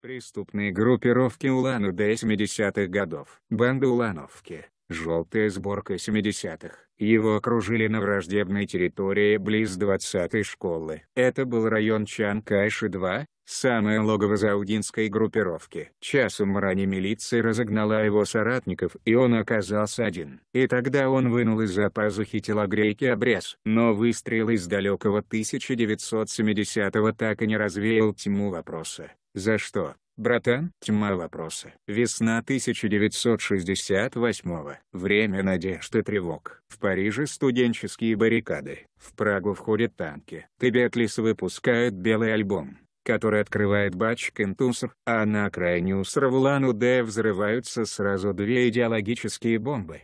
Преступные группировки Улану до 70-х годов. Банда Улановки. Желтая сборка 70-х. Его окружили на враждебной территории близ 20-й школы. Это был район Чанкайши-2, самое логово заудинской группировки. Часом ранее милиция разогнала его соратников и он оказался один. И тогда он вынул из-за пазухи телогрейки обрез. Но выстрел из далекого 1970-го так и не развеял тьму вопроса. За что? Братан, тьма вопроса. Весна 1968-го. Время надежды, тревог. В Париже студенческие баррикады. В Прагу входят танки. Тибетлис выпускает белый альбом, который открывает Бачк Интусов, а на окраине Усравлан-Удэ взрываются сразу две идеологические бомбы.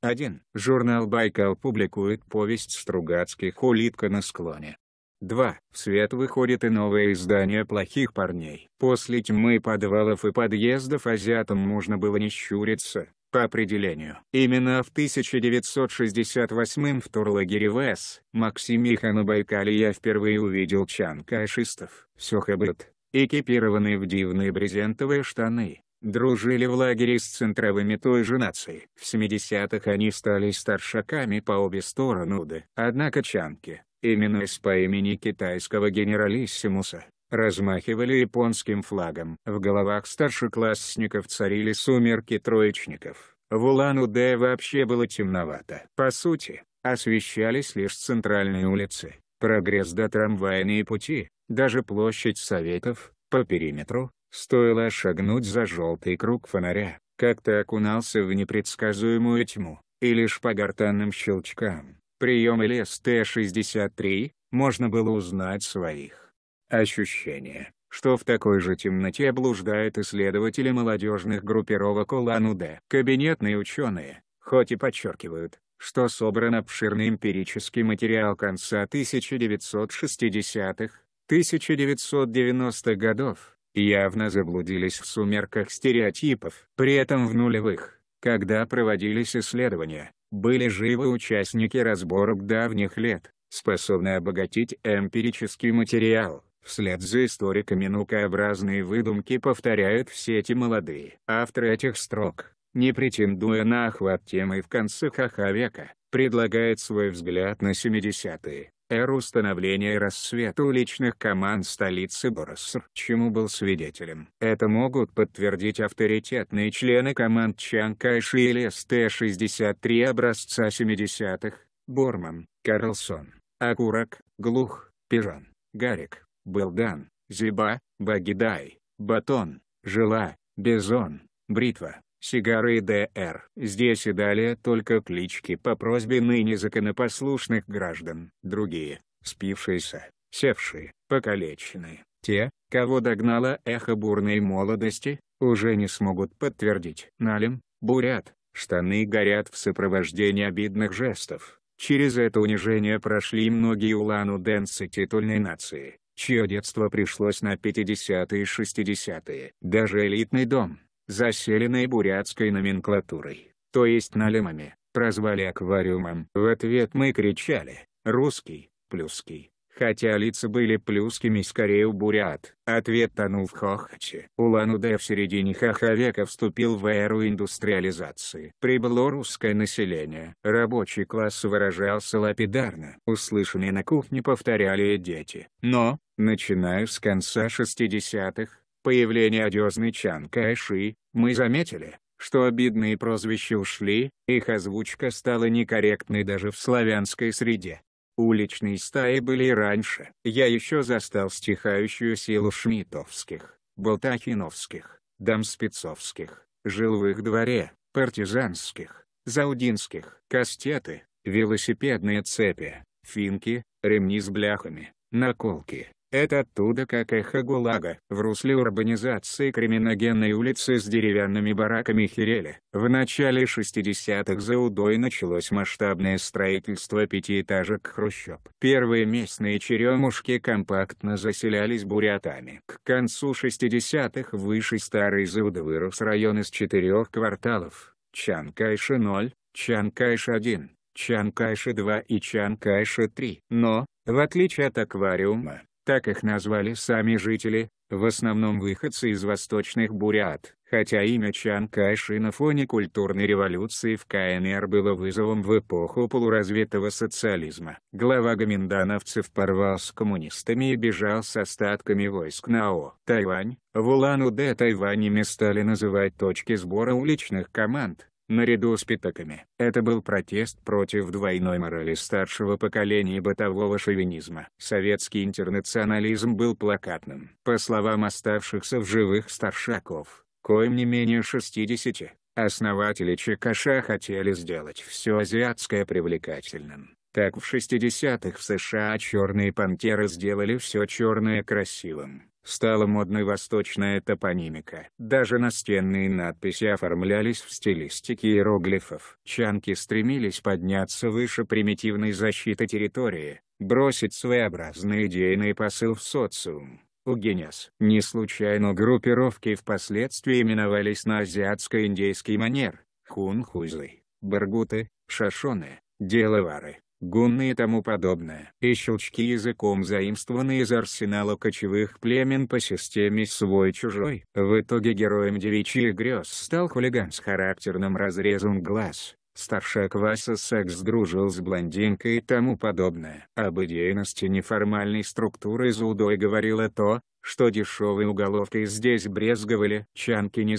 1. Журнал «Байкал» публикует повесть Стругацких «Улитка на склоне». 2. В свет выходит и новое издание «Плохих парней». После тьмы подвалов и подъездов азиатам можно было не щуриться, по определению. Именно в 1968-м в турлагере ВС, Максимиха на Байкале я впервые увидел чанкашистов. Все хэбэт, экипированные в дивные брезентовые штаны, дружили в лагере с центровыми той же нации. В 70-х они стали старшаками по обе стороны Уды. Однако чанки, именуясь по имени китайского генералиссимуса, размахивали японским флагом. В головах старшеклассников царили сумерки троечников. В Улан-Удэ вообще было темновато. По сути, освещались лишь центральные улицы, прогресс до трамвайные пути, даже площадь Советов, по периметру, стоило шагнуть за желтый круг фонаря, как то окунался в непредсказуемую тьму, и лишь по гортанным щелчкам, прием или СТ-63, можно было узнать своих. Ощущение, что в такой же темноте блуждают исследователи молодежных группировок Улан-Удэ. Кабинетные ученые, хоть и подчеркивают, что собран обширный эмпирический материал конца 1960-х, 1990-х годов, явно заблудились в сумерках стереотипов. При этом в нулевых, когда проводились исследования, были живы участники разборок давних лет, способные обогатить эмпирический материал. Вслед за историками наукообразные выдумки повторяют все эти молодые авторы этих строк, не претендуя на охват темы в конце хаха века предлагает свой взгляд на 70-е, эру становления и расцвета уличных команд столицы Бороср, чему был свидетелем. Это могут подтвердить авторитетные члены команд Чанкайши или СТ-63 образца 70-х, Борман, Карлсон, Акурак, Глух, Пижан, Гарик, Белдан, Зиба, Багидай, Батон, Жила, Бизон, Бритва, Сигары ДР. Здесь и далее только клички по просьбе ныне законопослушных граждан. Другие – спившиеся, севшие, покалеченные. Те, кого догнало эхо бурной молодости, уже не смогут подтвердить. Налим, бурят, штаны горят в сопровождении обидных жестов. Через это унижение прошли многие улан-удэнцы титульной нации, чье детство пришлось на 50-е и 60-е. Даже элитный дом – заселенной бурятской номенклатурой, то есть налимами, прозвали аквариумом. В ответ мы кричали «Русский, плюский», хотя лица были плюскими скорее у бурят. Ответ тонул в хохоче. Улан-Удэ в середине хаха века вступил в эру индустриализации. Прибыло русское население. Рабочий класс выражался лапидарно. Услышанные на кухне повторяли и дети. Но, начиная с конца 60-х, появления одиозной Чан Кайши, мы заметили, что обидные прозвища ушли, их озвучка стала некорректной даже в славянской среде. Уличные стаи были и раньше. Я еще застал стихающую силу шмитовских, болтахиновских, дамспецовских, жил дворе, партизанских, заудинских. Кастеты, велосипедные цепи, финки, ремни с бляхами, наколки, это оттуда как эхо ГУЛАГа. В русле урбанизации криминогенной улицы с деревянными бараками Хирели. В начале 60-х за Удой началось масштабное строительство пятиэтажек хрущоб. Первые местные черемушки компактно заселялись бурятами. К концу 60-х выше старый Зауд вырос район из четырех кварталов. Чанкайши-0, Чанкайши-1, Чанкайши-2 и Чанкайши-3. Но, в отличие от аквариума, так их назвали сами жители, в основном выходцы из восточных бурят. Хотя имя Чан Кайши на фоне культурной революции в КНР было вызовом в эпоху полуразвитого социализма. Глава гоминдановцев порвал с коммунистами и бежал с остатками войск на О. Тайвань. В Улан-Удэ Тайванями стали называть точки сбора уличных команд, наряду с пятаками. Это был протест против двойной морали старшего поколения бытового шовинизма. Советский интернационализм был плакатным. По словам оставшихся в живых старшаков, коим не менее 60, основатели ЧКШ хотели сделать все азиатское привлекательным. Так в 60-х в США черные пантеры сделали все черное красивым. Стала модной восточная топонимика. Даже настенные надписи оформлялись в стилистике иероглифов. Чанки стремились подняться выше примитивной защиты территории, бросить своеобразный идейный посыл в социум. Угенес. Не случайно группировки впоследствии именовались на азиатско-индейский манер – хунхузы, баргуты, шашоны, деловары гунны и тому подобное. И щелчки языком заимствованы из арсенала кочевых племен по системе «свой-чужой». В итоге героем девичьих грез стал хулиган с характерным разрезом глаз. Старшак Вася секс дружил с блондинкой и тому подобное. Об идейности неформальной структуры Зудой говорило то, что дешевые уголовки здесь брезговали. Чанки не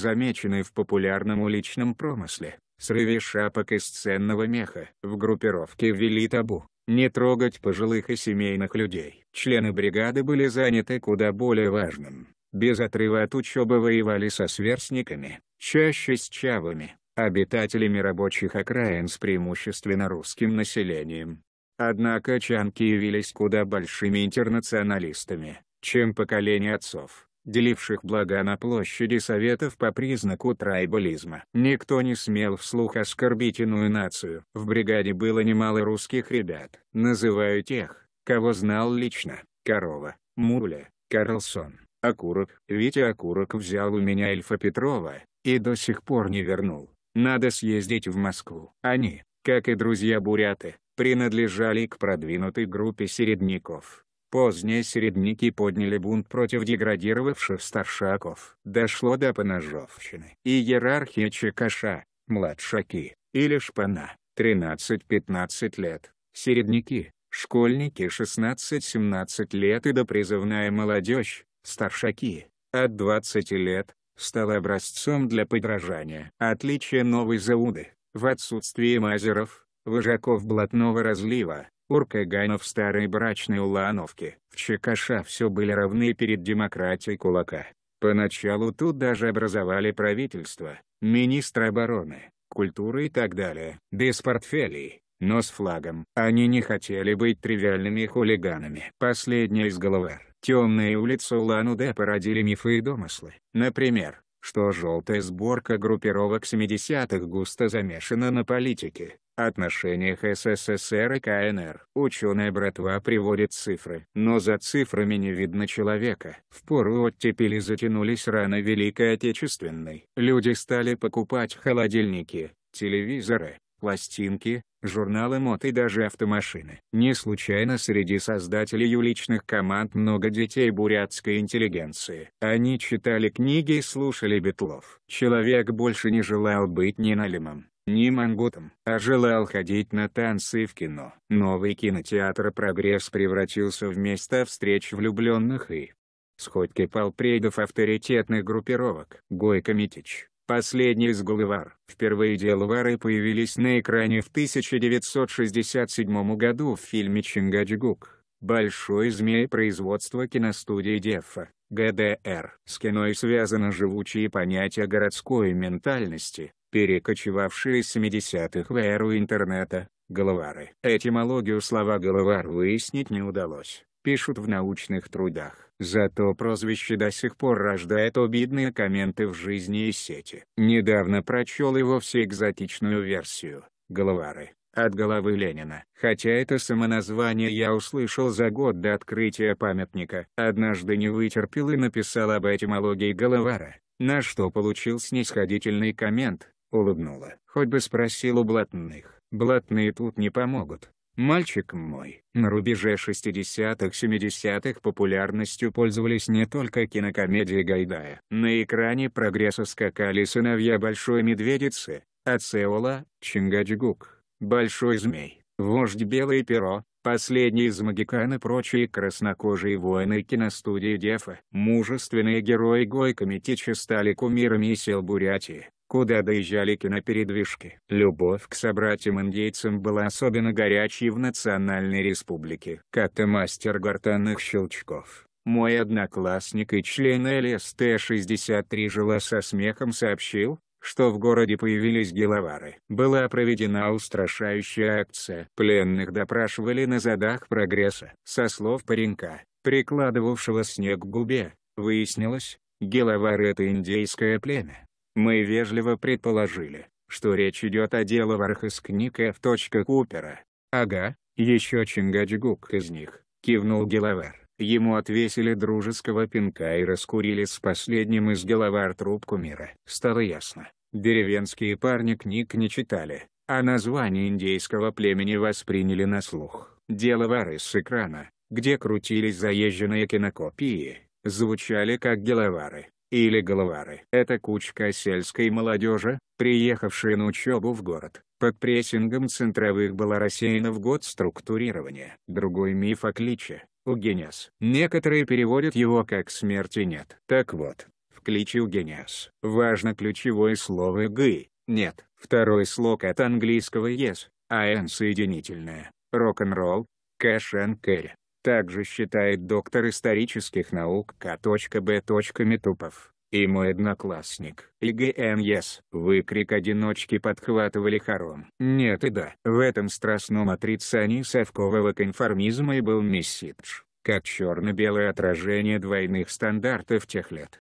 в популярном уличном промысле срыве шапок из ценного меха. В группировке ввели табу, не трогать пожилых и семейных людей. Члены бригады были заняты куда более важным. Без отрыва от учебы воевали со сверстниками, чаще с чавами, обитателями рабочих окраин с преимущественно русским населением. Однако чанки явились куда большими интернационалистами, чем поколение отцов деливших блага на площади Советов по признаку трайбализма. Никто не смел вслух оскорбить иную нацию. В бригаде было немало русских ребят. Называю тех, кого знал лично. Корова, Муля, Карлсон, Окурок. Витя Окурок взял у меня Эльфа Петрова, и до сих пор не вернул. Надо съездить в Москву. Они, как и друзья буряты, принадлежали к продвинутой группе середняков. Позднее середники подняли бунт против деградировавших старшаков. Дошло до поножовщины. иерархия ЧКШ, младшаки, или шпана, 13-15 лет, середники, школьники 16-17 лет и допризывная молодежь, старшаки, от 20 лет, стала образцом для подражания. Отличие Новой Зауды, в отсутствии мазеров, вожаков блатного разлива, в старой брачной улановки. В ЧКШ все были равны перед демократией кулака. Поначалу тут даже образовали правительство, министра обороны, культуры и так далее, без портфелей, но с флагом. Они не хотели быть тривиальными хулиганами. Последняя из головер. Темные улицы Улан-Удэ породили мифы и домыслы. Например, что желтая сборка группировок 70-х густо замешана на политике, отношениях СССР и КНР. Ученая братва приводит цифры, но за цифрами не видно человека. В пору оттепели затянулись раны Великой Отечественной. Люди стали покупать холодильники, телевизоры, пластинки, журналы мод и даже автомашины. Не случайно среди создателей уличных команд много детей бурятской интеллигенции. Они читали книги и слушали битлов. Человек больше не желал быть Ниналимом не мангутом, а желал ходить на танцы в кино. Новый кинотеатр «Прогресс» превратился в место встреч влюбленных и сходки полпредов авторитетных группировок. Гойко Митич, последний из Гулливар. Впервые Делвары появились на экране в 1967 году в фильме «Чингаджгук». Большой змей производства киностудии Дефа, ГДР. С кино связано живучие понятия городской ментальности, перекочевавшие с 70-х в эру интернета, головары. Этимологию слова «головар» выяснить не удалось, пишут в научных трудах. Зато прозвище до сих пор рождает обидные комменты в жизни и сети. Недавно прочел его вовсе экзотичную версию «головары» от головы Ленина. Хотя это самоназвание я услышал за год до открытия памятника. Однажды не вытерпел и написал об этимологии головара, на что получил снисходительный коммент, улыбнула. Хоть бы спросил у блатных. Блатные тут не помогут. Мальчик мой, на рубеже 60-х-70-х популярностью пользовались не только кинокомедии Гайдая. На экране прогресса скакали сыновья Большой Медведицы, Ацеола, Чингачгук, Большой Змей, Вождь Белое Перо, Последний из магикан и прочие краснокожие воины киностудии Дефа. Мужественные герои Гойко Митичи стали кумирами сел Бурятии куда доезжали кинопередвижки. Любовь к собратьям-индейцам была особенно горячей в Национальной Республике. как-то мастер гортанных щелчков. Мой одноклассник и член ЛСТ-63 жила со смехом сообщил, что в городе появились геловары. Была проведена устрашающая акция. Пленных допрашивали на задах прогресса. Со слов паренька, прикладывавшего снег к губе, выяснилось, геловары — это индейское племя мы вежливо предположили, что речь идет о деловарах из книг Ф. Купера. «Ага, еще Чингаджгук из них», — кивнул Геловар. Ему отвесили дружеского пинка и раскурили с последним из Геловар трубку мира. Стало ясно, деревенские парни книг не читали, а название индейского племени восприняли на слух. Деловары с экрана, где крутились заезженные кинокопии, звучали как геловары или головары. Это кучка сельской молодежи, приехавшая на учебу в город. Под прессингом центровых была рассеяна в год структурирования. Другой миф о кличе – Угениас. Некоторые переводят его как «смерти нет». Так вот, в кличе Угениас важно ключевое слово «гы» – «нет». Второй слог от английского «yes», а н соединительное – «рок-н-ролл», «кэш-эн-кэрри» также считает доктор исторических наук К.Б. Метупов и мой одноклассник, ИГНЕС. Выкрик одиночки подхватывали хором. Нет и да. В этом страстном отрицании совкового конформизма и был мессидж, как черно-белое отражение двойных стандартов тех лет.